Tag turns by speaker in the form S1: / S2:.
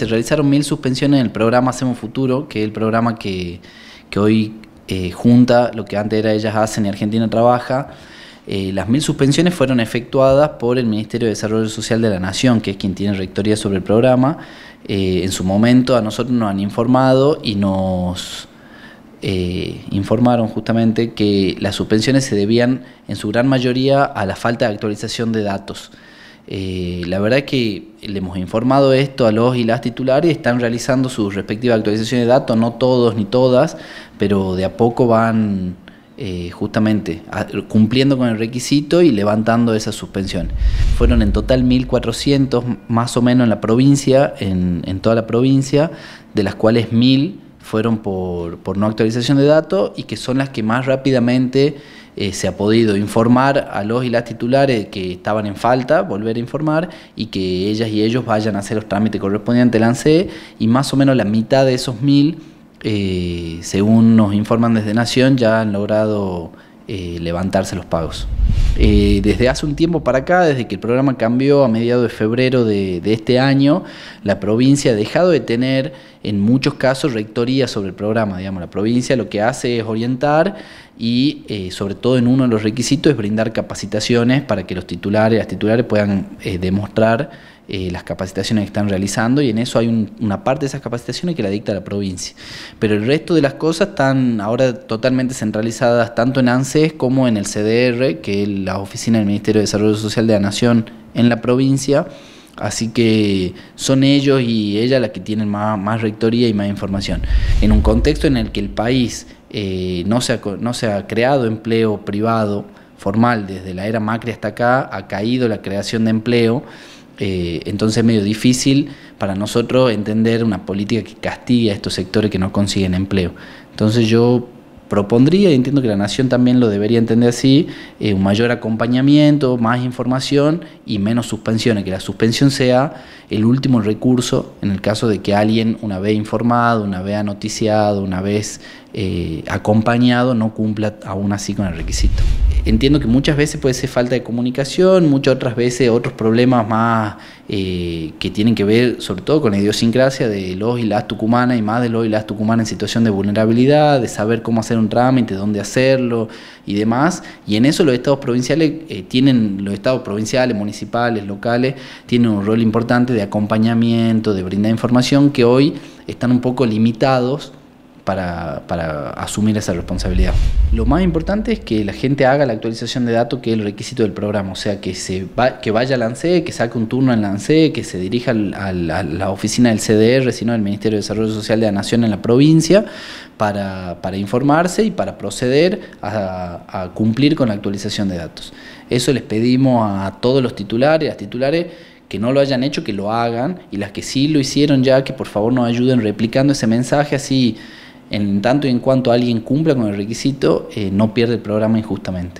S1: Se realizaron mil suspensiones en el programa Hacemos Futuro, que es el programa que, hoy eh, junta lo que antes era Ellas Hacen y Argentina Trabaja. Eh, las mil suspensiones fueron efectuadas por el Ministerio de Desarrollo Social de la Nación, que es quien tiene rectoría sobre el programa. Eh, en su momento a nosotros nos han informado y nos informaron justamente que las suspensiones se debían en su gran mayoría a la falta de actualización de datos. Eh, la verdad es que le hemos informado esto a los y las titulares, están realizando sus respectivas actualizaciones de datos, no todos ni todas, pero de a poco van eh, justamente cumpliendo con el requisito y levantando esa suspensión. Fueron en total 1.400 más o menos en la provincia, en, en toda la provincia, de las cuales 1.000 fueron por, por no actualización de datos y que son las que más rápidamente eh, se ha podido informar a los y las titulares que estaban en falta, volver a informar y que ellas y ellos vayan a hacer los trámites correspondientes al ANSE y más o menos la mitad de esos mil, eh, según nos informan desde Nación, ya han logrado eh, levantarse los pagos. Eh, desde hace un tiempo para acá, desde que el programa cambió a mediados de febrero de, este año, la provincia ha dejado de tener en muchos casos rectoría sobre el programa. Digamos, la provincia lo que hace es orientar y eh, sobre todo en uno de los requisitos es brindar capacitaciones para que los titulares, las titulares puedan eh, demostrar las capacitaciones que están realizando y en eso hay una parte de esas capacitaciones que la dicta la provincia. Pero el resto de las cosas están ahora totalmente centralizadas tanto en ANSES como en el CDR, que es oficina del Ministerio de Desarrollo Social de la Nación en la provincia. Así que son ellos y ella las que tienen más, rectoría y más información. En un contexto en el que el país eh, no, se ha, creado empleo privado formal desde la era Macri hasta acá, ha caído la creación de empleo. Eh, entonces es medio difícil para nosotros entender una política que castigue a estos sectores que no consiguen empleo. Entonces yo propondría, y entiendo que la Nación también lo debería entender así, eh, un mayor acompañamiento, más información y menos suspensiones, que la suspensión sea el último recurso en el caso de que alguien, una vez informado, una vez noticiado, una vez eh, acompañado, no cumpla aún así con el requisito. Entiendo que muchas veces puede ser falta de comunicación, muchas otras veces otros problemas más eh, que tienen que ver sobre todo con la idiosincrasia de los y las tucumanas y más de los y las tucumanas en situación de vulnerabilidad, de saber cómo hacer un trámite, dónde hacerlo y demás. Y en eso los estados provinciales eh, tienen, los estados provinciales, municipales, locales, tienen un rol importante de acompañamiento, de brindar información que hoy están un poco limitados para, asumir esa responsabilidad. Lo más importante es que la gente haga la actualización de datos, que es el requisito del programa, o sea, que, se que vaya al ANSE, que saque un turno en la que se dirija a la oficina del CDR, sino el Ministerio de Desarrollo Social de la Nación en la provincia, para, informarse y para proceder a, cumplir con la actualización de datos. Eso les pedimos a todos los titulares, las titulares que no lo hayan hecho, que lo hagan, y las que sí lo hicieron ya, que por favor nos ayuden replicando ese mensaje, así en tanto y en cuanto alguien cumpla con el requisito, eh, no pierde el programa injustamente.